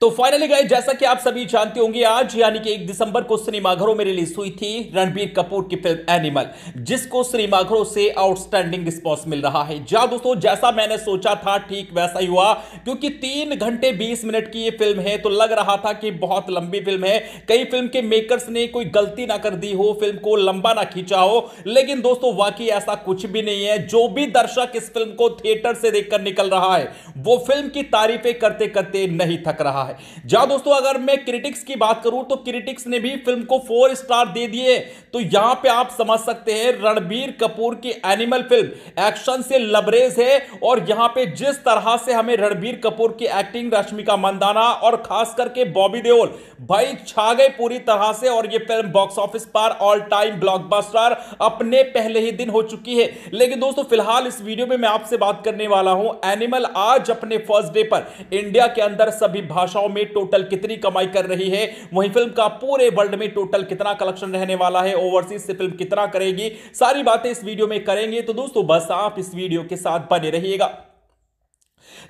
तो फाइनली गए जैसा कि आप सभी जानते होंगे आज यानी कि एक दिसंबर को सिनेमाघरों में रिलीज हुई थी रणबीर कपूर की फिल्म एनिमल जिसको सिनेमाघरों से आउटस्टैंडिंग रिस्पॉन्स मिल रहा है जा दोस्तों जैसा मैंने सोचा था ठीक वैसा ही हुआ क्योंकि तीन घंटे बीस मिनट की ये फिल्म है तो लग रहा था कि बहुत लंबी फिल्म है कई फिल्म के मेकर्स ने कोई गलती ना कर दी हो फिल्म को लंबा ना खींचा हो लेकिन दोस्तों वाकई ऐसा कुछ भी नहीं है जो भी दर्शक इस फिल्म को थिएटर से देखकर निकल रहा है वो फिल्म की तारीफें करते करते नहीं थक रहा है जहां दोस्तों अगर मैं क्रिटिक्स की बात करूं तो क्रिटिक्स ने भी फिल्म को फोर स्टार दे दिए तो यहां पे आप समझ सकते हैं रणबीर कपूर की एनिमल फिल्म एक्शन से लबरेज है और यहां पे जिस तरह से हमें रणबीर कपूर की एक्टिंग रश्मिका मंदाना और खास करके बॉबी देओल भाई छा गए पूरी तरह से और यह फिल्म बॉक्स ऑफिस पर ऑल टाइम ब्लॉकबस्टर अपने पहले ही दिन हो चुकी है लेकिन दोस्तों फिलहाल इस वीडियो में मैं आपसे बात करने वाला हूं एनिमल आज अपने फर्स्ट डे पर इंडिया के अंदर सभी भाषा भाषाओं में टोटल कितनी कमाई कर रही है वहीं फिल्म का पूरे वर्ल्ड में टोटल कितना कलेक्शन रहने वाला है ओवरसीज से फिल्म कितना करेगी सारी बातें इस वीडियो में करेंगे तो दोस्तों बस आप इस वीडियो के साथ बने रहिएगा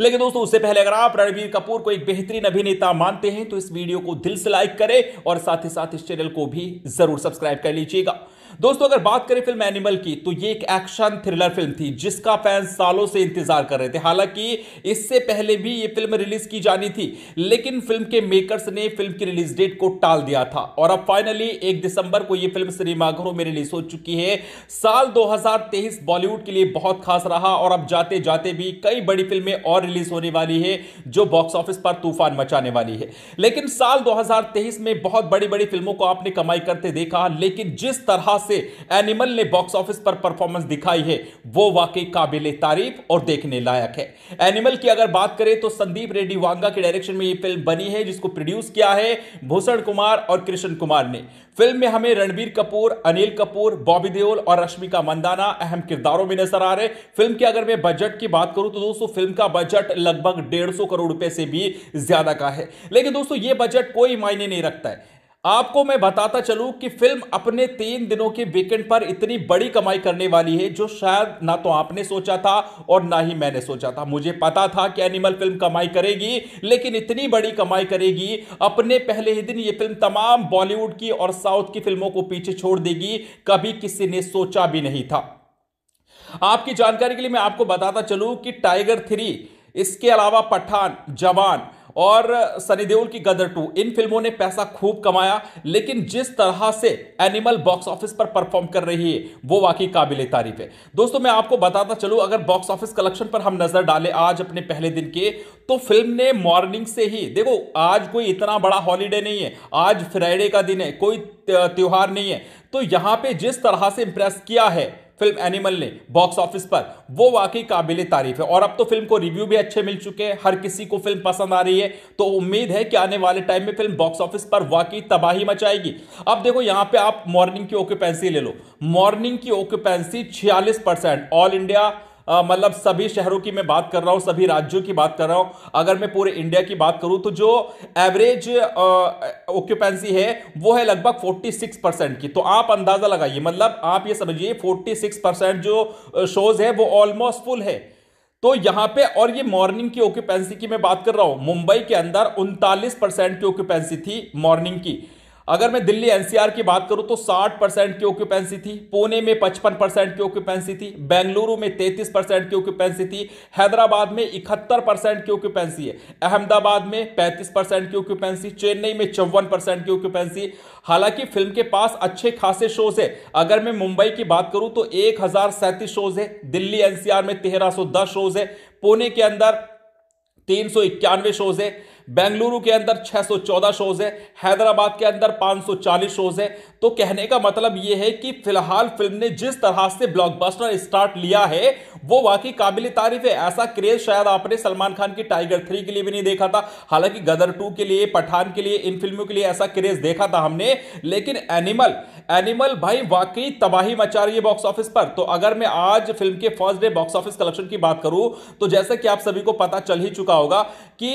लेकिन दोस्तों उससे पहले अगर आप रणबीर कपूर को एक बेहतरीन अभिनेता मानते हैं तो इस वीडियो को दिल से लाइक करें और साथ ही साथ इस चैनल को भी जरूर सब्सक्राइब कर लीजिएगा दोस्तों अगर बात करें फिल्म एनिमल की तो ये एक एक्शन थ्रिलर फिल्म थी जिसका फैंस सालों से इंतजार कर रहे थे हालांकि इससे पहले भी ये फिल्म रिलीज की जानी थी लेकिन फिल्म के मेकर्स ने फिल्म की रिलीज डेट को टाल दिया था और अब फाइनली एक दिसंबर को ये फिल्म सिनेमाघरों में रिलीज हो चुकी है साल दो बॉलीवुड के लिए बहुत खास रहा और अब जाते जाते भी कई बड़ी फिल्में और रिलीज होने वाली है जो बॉक्स ऑफिस पर तूफान मचाने वाली है लेकिन साल दो में बहुत बड़ी बड़ी फिल्मों को आपने कमाई करते देखा लेकिन जिस तरह लिहाज से एनिमल ने बॉक्स ऑफिस पर परफॉर्मेंस दिखाई है वो वाकई काबिल तारीफ और देखने लायक है एनिमल की अगर बात करें तो संदीप रेड्डी वांगा के डायरेक्शन में ये फिल्म बनी है जिसको प्रोड्यूस किया है भूषण कुमार और कृष्ण कुमार ने फिल्म में हमें रणबीर कपूर अनिल कपूर बॉबी देओल और रश्मिका मंदाना अहम किरदारों में नजर आ रहे फिल्म के अगर मैं बजट की बात करूं तो दोस्तों फिल्म का बजट लगभग डेढ़ सौ करोड़ रुपए से भी ज्यादा का है लेकिन दोस्तों ये बजट कोई मायने नहीं रखता है आपको मैं बताता चलूं कि फिल्म अपने तीन दिनों के वीकेंड पर इतनी बड़ी कमाई करने वाली है जो शायद ना तो आपने सोचा था और ना ही मैंने सोचा था मुझे पता था कि एनिमल फिल्म कमाई करेगी लेकिन इतनी बड़ी कमाई करेगी अपने पहले ही दिन ये फिल्म तमाम बॉलीवुड की और साउथ की फिल्मों को पीछे छोड़ देगी कभी किसी ने सोचा भी नहीं था आपकी जानकारी के लिए मैं आपको बताता चलूं कि टाइगर थ्री इसके अलावा पठान जवान और सनी देओल की गदर टू इन फिल्मों ने पैसा खूब कमाया लेकिन जिस तरह से एनिमल बॉक्स ऑफिस पर परफॉर्म कर रही है वो वाकई काबिल तारीफ है दोस्तों मैं आपको बताता चलू अगर बॉक्स ऑफिस कलेक्शन पर हम नजर डालें आज अपने पहले दिन के तो फिल्म ने मॉर्निंग से ही देखो आज कोई इतना बड़ा हॉलीडे नहीं है आज फ्राइडे का दिन है कोई त्यौहार नहीं है तो यहां पे जिस तरह से इंप्रेस किया है फिल्म एनिमल ने बॉक्स ऑफिस पर वो वाकई काबिल तारीफ है और अब तो फिल्म को रिव्यू भी अच्छे मिल चुके हैं हर किसी को फिल्म पसंद आ रही है तो उम्मीद है कि आने वाले टाइम में फिल्म बॉक्स ऑफिस पर वाकई तबाही मचाएगी अब देखो यहां पर आप मॉर्निंग की ऑक्यूपेंसी ले लो मॉर्निंग की ऑक्यूपेंसी छियालीस ऑल इंडिया मतलब सभी शहरों की मैं बात कर रहा हूँ सभी राज्यों की बात कर रहा हूँ अगर मैं पूरे इंडिया की बात करूँ तो जो एवरेज ऑक्यूपेंसी है वो है लगभग 46 परसेंट की तो आप अंदाज़ा लगाइए मतलब आप ये समझिए 46 परसेंट जो शोज़ है वो ऑलमोस्ट फुल है तो यहां पे और ये मॉर्निंग की ऑक्यूपेंसी की मैं बात कर रहा हूं मुंबई के अंदर उनतालीस परसेंट की ऑक्यूपेंसी थी मॉर्निंग की अगर मैं दिल्ली एनसीआर की बात करूं तो 60 परसेंट की ऑक्यूपेंसी थी पुणे में 55 परसेंट की ऑक्यूपेंसी थी बेंगलुरु में 33 परसेंट की ऑक्यूपेंसी थी हैदराबाद में 71 परसेंट की ऑक्यूपेंसी है अहमदाबाद में 35 परसेंट की ऑक्यूपेंसी चेन्नई में चौवन परसेंट की ऑक्यूपेंसी हालांकि फिल्म के पास अच्छे खासे शोज है अगर मैं मुंबई की बात करूं तो एक शोज है दिल्ली एनसीआर में तेरह शोज है पुणे के अंदर तीन शोज है बेंगलुरु के अंदर 614 शोज है हैदराबाद के अंदर 540 शोज है तो कहने का मतलब यह है कि फिलहाल फिल्म ने जिस तरह से ब्लॉकबस्टर स्टार्ट लिया है वो वाकई काबिल तारीफ है ऐसा क्रेज शायद आपने सलमान खान की टाइगर थ्री के लिए भी नहीं देखा था हालांकि गदर टू के लिए पठान के लिए इन फिल्मों के लिए ऐसा क्रेज देखा था हमने लेकिन एनिमल एनिमल भाई वाकई तबाही मचा रही है बॉक्स ऑफिस पर तो अगर मैं आज फिल्म के first day box office collection की बात करूं तो जैसा कि आप सभी को पता चल ही चुका होगा कि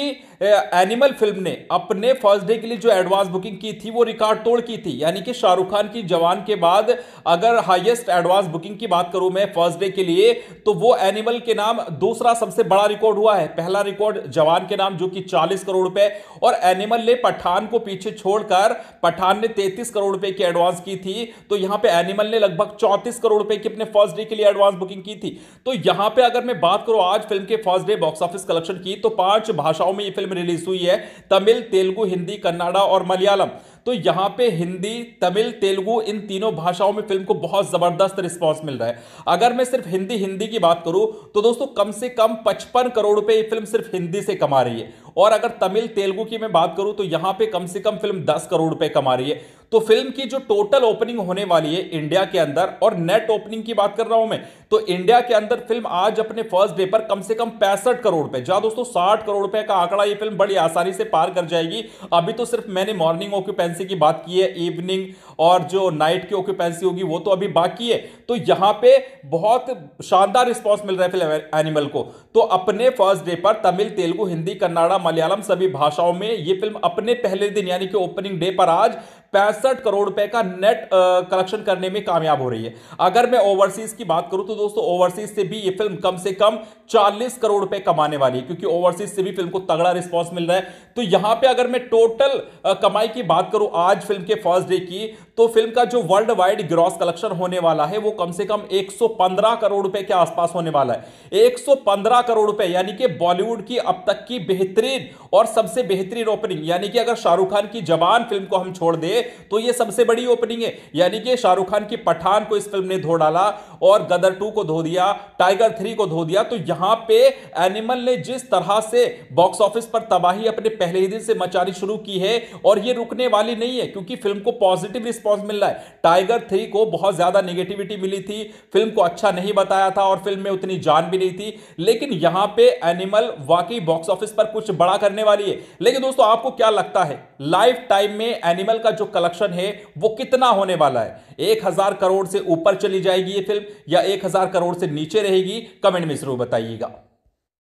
एनिमल फिल्म ने अपने फर्स्ट डे के लिए जो एडवांस बुकिंग की थी वो रिकॉर्ड तोड़ की थी यानी कि शाहरुख खान की जवान के बाद अगर हाईएस्ट एडवांस बुकिंग की बात करूं मैं फर्स्ट डे के लिए तो वो एनिमल के नाम दूसरा सबसे बड़ा रिकॉर्ड हुआ है पहला रिकॉर्ड जवान के नाम जो कि चालीस करोड़ रुपए और एनिमल ने पठान को पीछे छोड़कर पठान ने तैतीस करोड़ रुपए की एडवांस की थी तो यहां पर एनिमल ने लगभग चौंतीस करोड़ रुपए की अपने फर्स्ट डे के लिए एडवांस बुकिंग की थी तो यहां पर अगर मैं बात करूं आज फिल्म के first day box office collection की तो पांच भारत भाषाओं में ये फिल्म रिलीज हुई है तमिल तेलुगु हिंदी कन्नाडा और मलयालम तो यहां पे हिंदी तमिल तेलुगु इन तीनों भाषाओं में फिल्म को बहुत जबरदस्त रिस्पांस मिल रहा है अगर मैं सिर्फ हिंदी हिंदी की बात करूं तो दोस्तों कम से कम 55 करोड़ रुपए ये फिल्म सिर्फ हिंदी से कमा रही है और अगर तमिल तेलुगु की मैं बात करूं तो यहां पे कम से कम फिल्म 10 करोड़ रुपए कमा रही है तो फिल्म की जो टोटल ओपनिंग होने वाली है इंडिया के अंदर और नेट ओपनिंग की बात कर रहा हूं मैं तो इंडिया के अंदर फिल्म आज अपने फर्स्ट डे पर कम से कम पैंसठ करोड़ रुपए जहां दोस्तों साठ करोड़ रुपए का आंकड़ा ये फिल्म बड़ी आसानी से पार कर जाएगी अभी तो सिर्फ मैंने मॉर्निंग ऑक्यूपेंसी की बात की है इवनिंग और जो नाइट की ऑक्यूपेंसी होगी वो तो अभी बाकी है तो यहां पे बहुत शानदार रिस्पॉन्स मिल रहा है फिल्म एनिमल को तो अपने फर्स्ट डे पर तमिल तेलुगु हिंदी कन्नाडा मलयालम सभी भाषाओं में ये फिल्म अपने पहले दिन यानी कि ओपनिंग डे पर आज पैंसठ करोड़ रुपए का नेट कलेक्शन करने में कामयाब हो रही है अगर मैं ओवरसीज की बात करूं तो दोस्तों ओवरसीज से भी ये फिल्म कम से कम 40 करोड़ रुपए कमाने वाली है क्योंकि ओवरसीज से भी फिल्म को तगड़ा रिस्पॉन्स मिल रहा है तो यहां पर अगर मैं टोटल कमाई की बात करूं आज फिल्म के फर्स्ट डे की तो फिल्म का जो वर्ल्ड वाइड ग्रॉस कलेक्शन होने वाला है वो कम से कम 115 करोड़ रुपए के आसपास होने वाला है 115 करोड़ रुपए यानी कि बॉलीवुड की अब तक की बेहतरीन और सबसे बेहतरीन ओपनिंग यानी कि अगर शाहरुख खान की जवान फिल्म को हम छोड़ दें तो ये सबसे बड़ी ओपनिंग है यानी कि शाहरुख खान की पठान को इस फिल्म ने धो डाला और गदर टू को धो दिया टाइगर थ्री को धो दिया तो यहां पे एनिमल ने जिस तरह से बॉक्स ऑफिस पर तबाही अपने पहले ही दिन से मचानी शुरू की है और ये रुकने वाली नहीं है क्योंकि फिल्म को पॉजिटिव रिस्पॉन्स मिल रहा है टाइगर थ्री को बहुत ज्यादा निगेटिविटी मिली थी फिल्म को अच्छा नहीं बताया था और फिल्म में उतनी जान भी नहीं थी लेकिन यहां पे एनिमल वाकई बॉक्स ऑफिस पर कुछ बड़ा करने वाली है लेकिन दोस्तों आपको क्या लगता है लाइफ टाइम में एनिमल का जो कलेक्शन है वो कितना होने वाला है एक हजार करोड़ से ऊपर चली जाएगी ये फिल्म या एक हजार करोड़ से नीचे रहेगी कमेंट में जरूर बताइएगा